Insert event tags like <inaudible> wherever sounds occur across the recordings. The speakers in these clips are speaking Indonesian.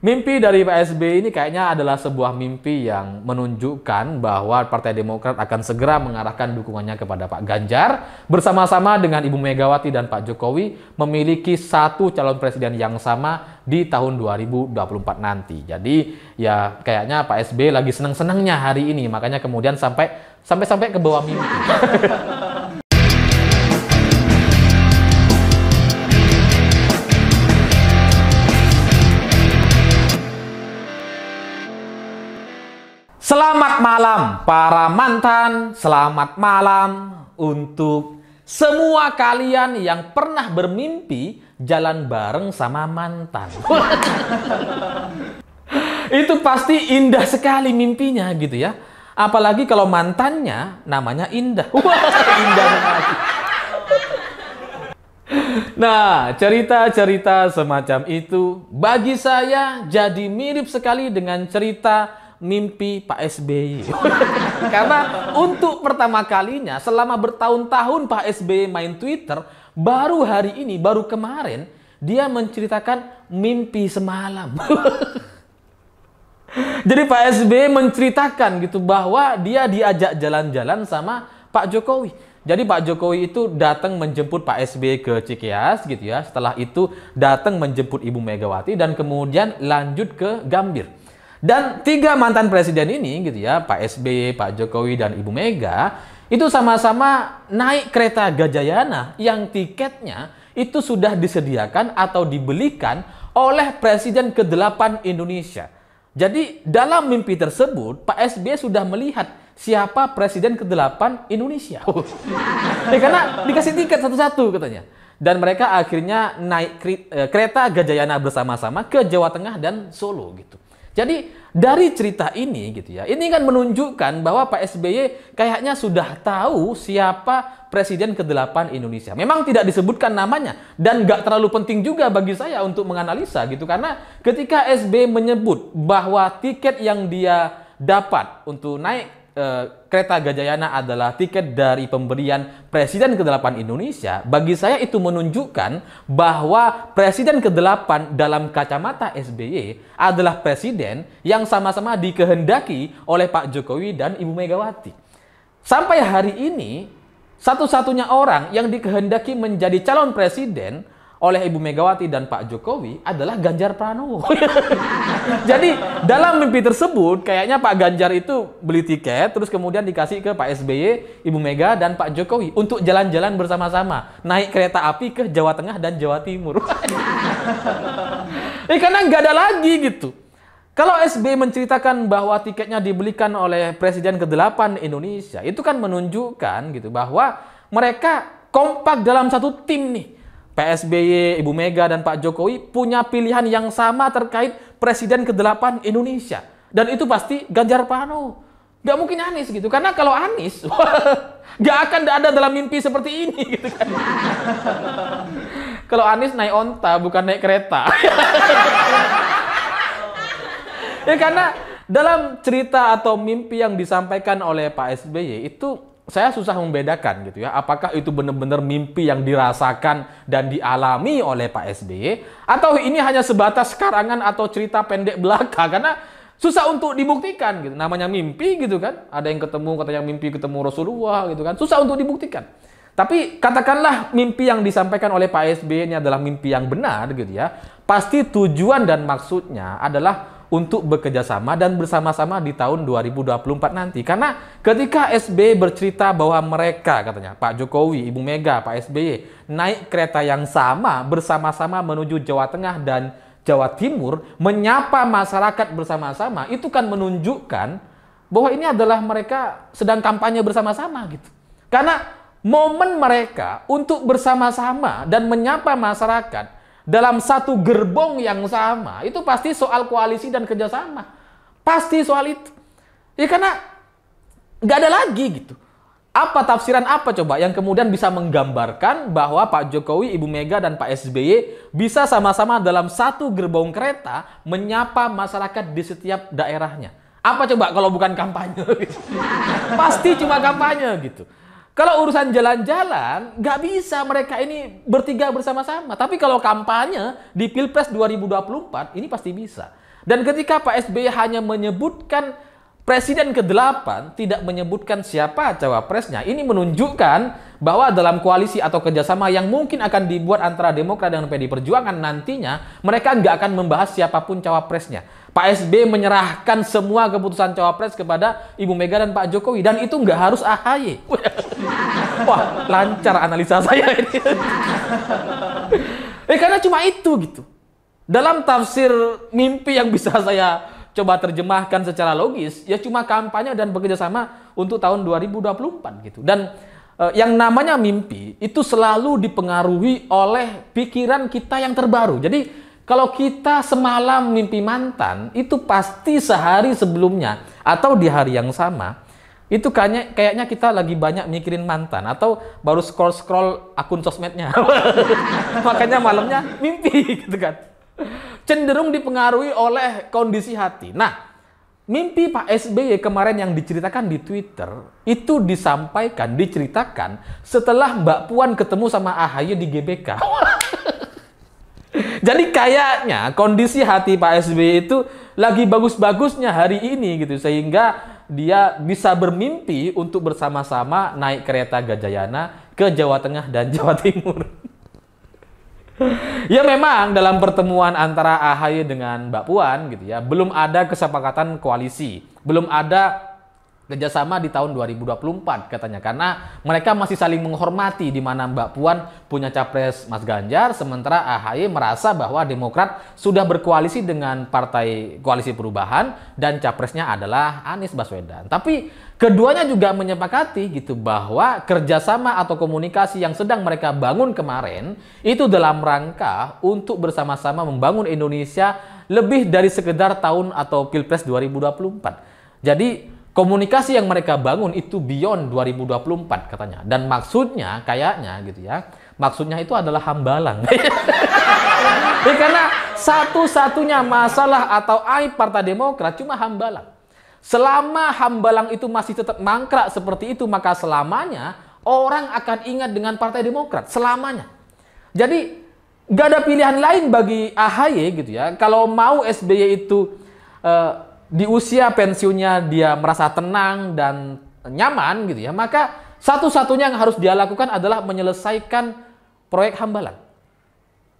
Mimpi dari PSB ini kayaknya adalah sebuah mimpi yang menunjukkan bahwa Partai Demokrat akan segera mengarahkan dukungannya kepada Pak Ganjar bersama-sama dengan Ibu Megawati dan Pak Jokowi memiliki satu calon presiden yang sama di tahun 2024 nanti. Jadi ya kayaknya Pak SB lagi senang-senangnya hari ini makanya kemudian sampai sampai sampai ke bawah mimpi. <laughs> Selamat malam para mantan, selamat malam untuk semua kalian yang pernah bermimpi jalan bareng sama mantan. <laughs> Itu pasti indah sekali mimpinya gitu ya. Apalagi kalau mantannya namanya Indah. <laughs> indah sekali. Nah, cerita-cerita semacam itu bagi saya jadi mirip sekali dengan cerita mimpi Pak SBY. <laughs> Karena untuk pertama kalinya selama bertahun-tahun Pak SBY main Twitter, baru hari ini, baru kemarin dia menceritakan mimpi semalam. <laughs> Jadi Pak SBY menceritakan gitu bahwa dia diajak jalan-jalan sama Pak Jokowi. Jadi Pak Jokowi itu datang menjemput Pak SBY ke Cikeas gitu ya. Setelah itu datang menjemput Ibu Megawati dan kemudian lanjut ke Gambir. Dan tiga mantan presiden ini gitu ya, Pak SBY, Pak Jokowi, dan Ibu Mega, itu sama-sama naik kereta Gajayana yang tiketnya itu sudah disediakan atau dibelikan oleh Presiden ke-8 Indonesia. Jadi dalam mimpi tersebut Pak SBY sudah melihat siapa Presiden ke-8 Indonesia. Oh. ya, karena dikasih tiket satu-satu katanya. Dan mereka akhirnya naik eh, kereta Gajayana bersama-sama ke Jawa Tengah dan Solo gitu. Jadi dari cerita ini gitu ya, ini kan menunjukkan bahwa Pak SBY kayaknya sudah tahu siapa presiden ke-8 Indonesia. Memang tidak disebutkan namanya dan nggak terlalu penting juga bagi saya untuk menganalisa gitu karena ketika SBY menyebut bahwa tiket yang dia dapat untuk naik Eh, kereta Gajayana adalah tiket dari pemberian Presiden ke-8 Indonesia, bagi saya itu menunjukkan bahwa Presiden ke-8 dalam kacamata SBY adalah Presiden yang sama-sama dikehendaki oleh Pak Jokowi dan Ibu Megawati. Sampai hari ini, satu-satunya orang yang dikehendaki menjadi calon Presiden oleh Ibu Megawati dan Pak Jokowi adalah Ganjar Pranowo. <laughs> Jadi dalam mimpi tersebut kayaknya Pak Ganjar itu beli tiket terus kemudian dikasih ke Pak SBY, Ibu Mega dan Pak Jokowi untuk jalan-jalan bersama-sama naik kereta api ke Jawa Tengah dan Jawa Timur. <laughs> eh, karena nggak ada lagi gitu. Kalau SBY menceritakan bahwa tiketnya dibelikan oleh Presiden ke-8 Indonesia, itu kan menunjukkan gitu bahwa mereka kompak dalam satu tim nih PSBY, Ibu Mega, dan Pak Jokowi punya pilihan yang sama terkait Presiden ke-8 Indonesia. Dan itu pasti Ganjar Pranowo. Gak mungkin Anies gitu. Karena kalau Anies, <laughs> gak akan ada dalam mimpi seperti ini gitu kan. kalau Anies naik onta, bukan naik kereta. <laughs> ya karena dalam cerita atau mimpi yang disampaikan oleh Pak SBY itu saya susah membedakan gitu ya, apakah itu benar-benar mimpi yang dirasakan dan dialami oleh Pak SBY atau ini hanya sebatas karangan atau cerita pendek belaka karena susah untuk dibuktikan gitu. Namanya mimpi gitu kan, ada yang ketemu katanya mimpi ketemu Rasulullah gitu kan, susah untuk dibuktikan. Tapi katakanlah mimpi yang disampaikan oleh Pak SBY ini adalah mimpi yang benar gitu ya. Pasti tujuan dan maksudnya adalah untuk bekerjasama dan bersama-sama di tahun 2024 nanti. Karena ketika SBY bercerita bahwa mereka katanya Pak Jokowi, Ibu Mega, Pak SBY e, naik kereta yang sama bersama-sama menuju Jawa Tengah dan Jawa Timur menyapa masyarakat bersama-sama itu kan menunjukkan bahwa ini adalah mereka sedang kampanye bersama-sama gitu. Karena momen mereka untuk bersama-sama dan menyapa masyarakat dalam satu gerbong yang sama, itu pasti soal koalisi dan kerjasama. Pasti soal itu. Ya karena nggak ada lagi gitu. Apa tafsiran apa coba yang kemudian bisa menggambarkan bahwa Pak Jokowi, Ibu Mega, dan Pak SBY bisa sama-sama dalam satu gerbong kereta menyapa masyarakat di setiap daerahnya. Apa coba kalau bukan kampanye? <laughs> Pasti cuma kampanye gitu. Kalau urusan jalan-jalan, nggak bisa mereka ini bertiga bersama-sama. Tapi kalau kampanye di Pilpres 2024, ini pasti bisa. Dan ketika Pak SBY hanya menyebutkan Presiden ke-8 tidak menyebutkan siapa cawapresnya. Ini menunjukkan bahwa dalam koalisi atau kerjasama yang mungkin akan dibuat antara Demokrat dan PD Perjuangan nantinya, mereka nggak akan membahas siapapun cawapresnya. Pak SB menyerahkan semua keputusan cawapres kepada Ibu Mega dan Pak Jokowi dan itu nggak harus AHY. <laughs> Wah, lancar analisa saya ini. <laughs> eh karena cuma itu gitu. Dalam tafsir mimpi yang bisa saya coba terjemahkan secara logis, ya cuma kampanye dan bekerjasama untuk tahun 2024 gitu. Dan eh, yang namanya mimpi itu selalu dipengaruhi oleh pikiran kita yang terbaru. Jadi kalau kita semalam mimpi mantan, itu pasti sehari sebelumnya atau di hari yang sama, itu kayaknya kayaknya kita lagi banyak mikirin mantan atau baru scroll scroll akun sosmednya <laughs> makanya malamnya mimpi <laughs> gitu kan cenderung dipengaruhi oleh kondisi hati nah mimpi Pak SBY kemarin yang diceritakan di Twitter itu disampaikan diceritakan setelah Mbak Puan ketemu sama AHY di GBK <laughs> Jadi kayaknya kondisi hati Pak SBY itu lagi bagus-bagusnya hari ini gitu sehingga dia bisa bermimpi untuk bersama-sama naik kereta Gajayana ke Jawa Tengah dan <laughs> Jawa Timur. ya memang dalam pertemuan antara AHY dengan Mbak Puan gitu ya, belum ada kesepakatan koalisi, belum ada kerjasama di tahun 2024 katanya karena mereka masih saling menghormati di mana Mbak Puan punya capres Mas Ganjar sementara AHY merasa bahwa Demokrat sudah berkoalisi dengan partai koalisi perubahan dan capresnya adalah Anies Baswedan. Tapi keduanya juga menyepakati gitu bahwa kerjasama atau komunikasi yang sedang mereka bangun kemarin itu dalam rangka untuk bersama-sama membangun Indonesia lebih dari sekedar tahun atau Pilpres 2024. Jadi komunikasi yang mereka bangun itu beyond 2024 katanya. Dan maksudnya kayaknya gitu ya, maksudnya itu adalah hambalang. <laughs> ya, karena satu-satunya masalah atau aib Partai Demokrat cuma hambalang. Selama hambalang itu masih tetap mangkrak seperti itu, maka selamanya orang akan ingat dengan Partai Demokrat. Selamanya. Jadi gak ada pilihan lain bagi AHY gitu ya. Kalau mau SBY itu uh, di usia pensiunnya dia merasa tenang dan nyaman gitu ya, maka satu-satunya yang harus dia lakukan adalah menyelesaikan proyek hambalan.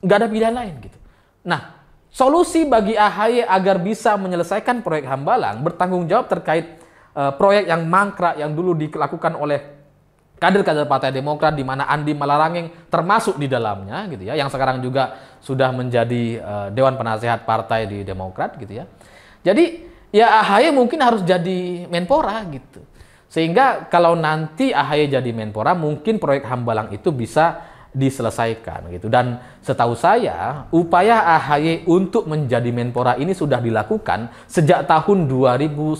Nggak ada pilihan lain gitu. Nah, solusi bagi AHY agar bisa menyelesaikan proyek hambalan bertanggung jawab terkait uh, proyek yang mangkrak yang dulu dilakukan oleh kader-kader Partai Demokrat di mana Andi Malarangeng termasuk di dalamnya gitu ya yang sekarang juga sudah menjadi uh, dewan penasehat partai di Demokrat gitu ya. Jadi ya AHY mungkin harus jadi Menpora gitu. Sehingga kalau nanti AHY jadi Menpora mungkin proyek Hambalang itu bisa diselesaikan gitu. Dan setahu saya upaya AHY untuk menjadi Menpora ini sudah dilakukan sejak tahun 2019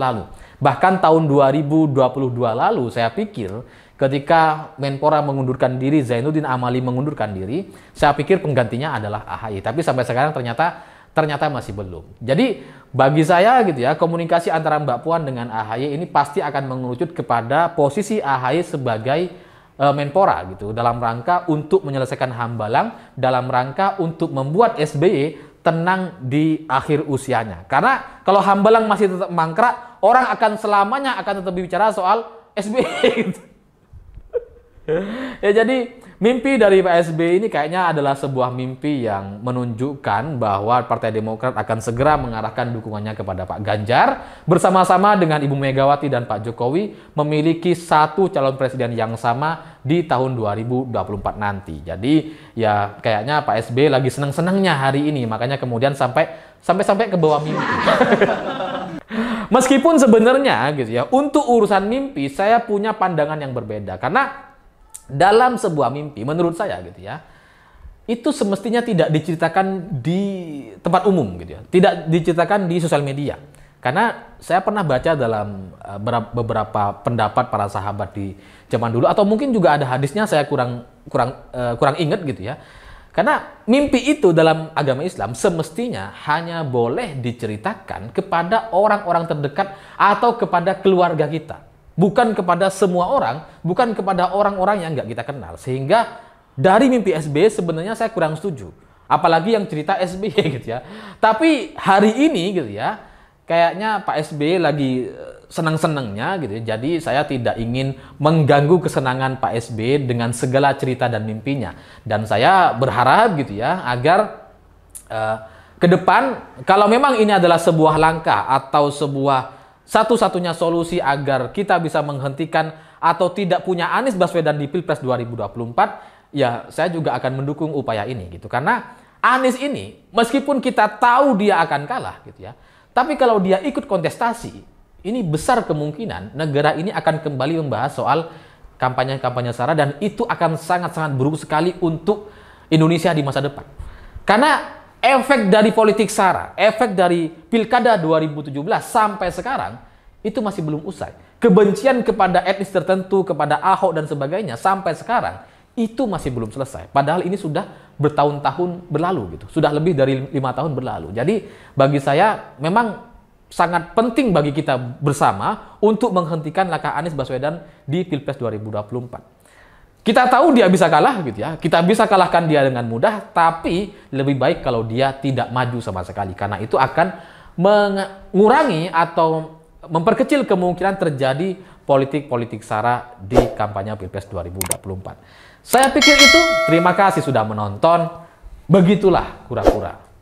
lalu. Bahkan tahun 2022 lalu saya pikir ketika Menpora mengundurkan diri, Zainuddin Amali mengundurkan diri, saya pikir penggantinya adalah AHY. Tapi sampai sekarang ternyata ternyata masih belum. Jadi bagi saya gitu ya, komunikasi antara Mbak Puan dengan AHY ini pasti akan mengerucut kepada posisi AHY sebagai e, Menpora gitu dalam rangka untuk menyelesaikan Hambalang, dalam rangka untuk membuat SBY tenang di akhir usianya. Karena kalau Hambalang masih tetap mangkrak, orang akan selamanya akan tetap bicara soal SBY gitu. <laughs> ya jadi Mimpi dari Pak PSB ini kayaknya adalah sebuah mimpi yang menunjukkan bahwa Partai Demokrat akan segera mengarahkan dukungannya kepada Pak Ganjar bersama-sama dengan Ibu Megawati dan Pak Jokowi memiliki satu calon presiden yang sama di tahun 2024 nanti. Jadi ya kayaknya Pak SB lagi senang-senangnya hari ini makanya kemudian sampai sampai-sampai ke bawah mimpi. <laughs> Meskipun sebenarnya gitu ya, untuk urusan mimpi saya punya pandangan yang berbeda karena dalam sebuah mimpi menurut saya gitu ya itu semestinya tidak diceritakan di tempat umum gitu ya tidak diceritakan di sosial media karena saya pernah baca dalam eh, beberapa pendapat para sahabat di zaman dulu atau mungkin juga ada hadisnya saya kurang kurang uh, kurang ingat gitu ya karena mimpi itu dalam agama Islam semestinya hanya boleh diceritakan kepada orang-orang terdekat atau kepada keluarga kita bukan kepada semua orang, bukan kepada orang-orang yang nggak kita kenal. Sehingga dari mimpi SBY sebenarnya saya kurang setuju. Apalagi yang cerita SBY <laughs> gitu ya. Tapi hari ini gitu ya, kayaknya Pak SBY lagi eh, senang-senangnya gitu ya. Jadi saya tidak ingin mengganggu kesenangan Pak SBY dengan segala cerita dan mimpinya. Dan saya berharap gitu ya agar uh, ke depan kalau memang ini adalah sebuah langkah atau sebuah satu-satunya solusi agar kita bisa menghentikan atau tidak punya Anies Baswedan di Pilpres 2024, ya saya juga akan mendukung upaya ini gitu. Karena Anies ini meskipun kita tahu dia akan kalah gitu ya, tapi kalau dia ikut kontestasi, ini besar kemungkinan negara ini akan kembali membahas soal kampanye-kampanye SARA dan itu akan sangat-sangat buruk sekali untuk Indonesia di masa depan. Karena efek dari politik SARA, efek dari Pilkada 2017 sampai sekarang itu masih belum usai. Kebencian kepada etnis tertentu, kepada Ahok dan sebagainya sampai sekarang itu masih belum selesai. Padahal ini sudah bertahun-tahun berlalu gitu. Sudah lebih dari lima tahun berlalu. Jadi bagi saya memang sangat penting bagi kita bersama untuk menghentikan langkah Anies Baswedan di Pilpres 2024. Kita tahu dia bisa kalah gitu ya. Kita bisa kalahkan dia dengan mudah, tapi lebih baik kalau dia tidak maju sama sekali karena itu akan mengurangi atau memperkecil kemungkinan terjadi politik-politik sara di kampanye Pilpres 2024. Saya pikir itu. Terima kasih sudah menonton. Begitulah kura-kura.